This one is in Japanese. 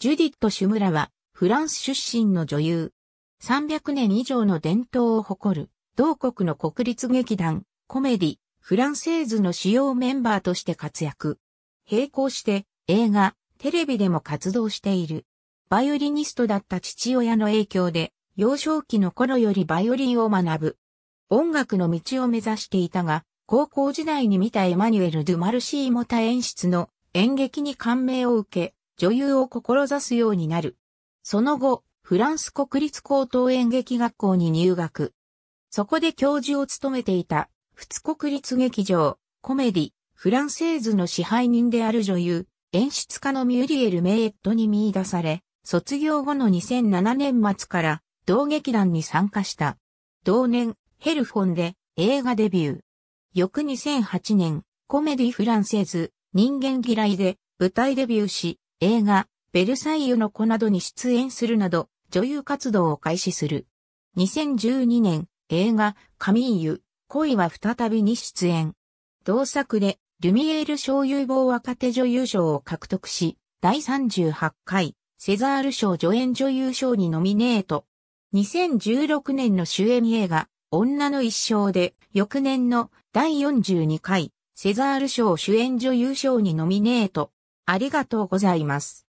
ジュディット・シュムラは、フランス出身の女優。300年以上の伝統を誇る、同国の国立劇団、コメディ、フランセーズの主要メンバーとして活躍。並行して、映画、テレビでも活動している。バイオリニストだった父親の影響で、幼少期の頃よりバイオリンを学ぶ。音楽の道を目指していたが、高校時代に見たエマニュエル・ドゥ・マルシーモタ演出の演劇に感銘を受け、女優を志すようになる。その後、フランス国立高等演劇学校に入学。そこで教授を務めていた、仏国立劇場、コメディ、フランセーズの支配人である女優、演出家のミュリエル・メイエットに見出され、卒業後の2007年末から同劇団に参加した。同年、ヘルフォンで映画デビュー。翌2008年、コメディ・フランセーズ、人間嫌いで舞台デビューし、映画、ベルサイユの子などに出演するなど、女優活動を開始する。2012年、映画、カミーユ、恋は再びに出演。同作で、ルミエール賞有望若手女優賞を獲得し、第38回、セザール賞助演女優賞にノミネート。2016年の主演映画、女の一生で、翌年の第42回、セザール賞主演女優賞にノミネート。ありがとうございます。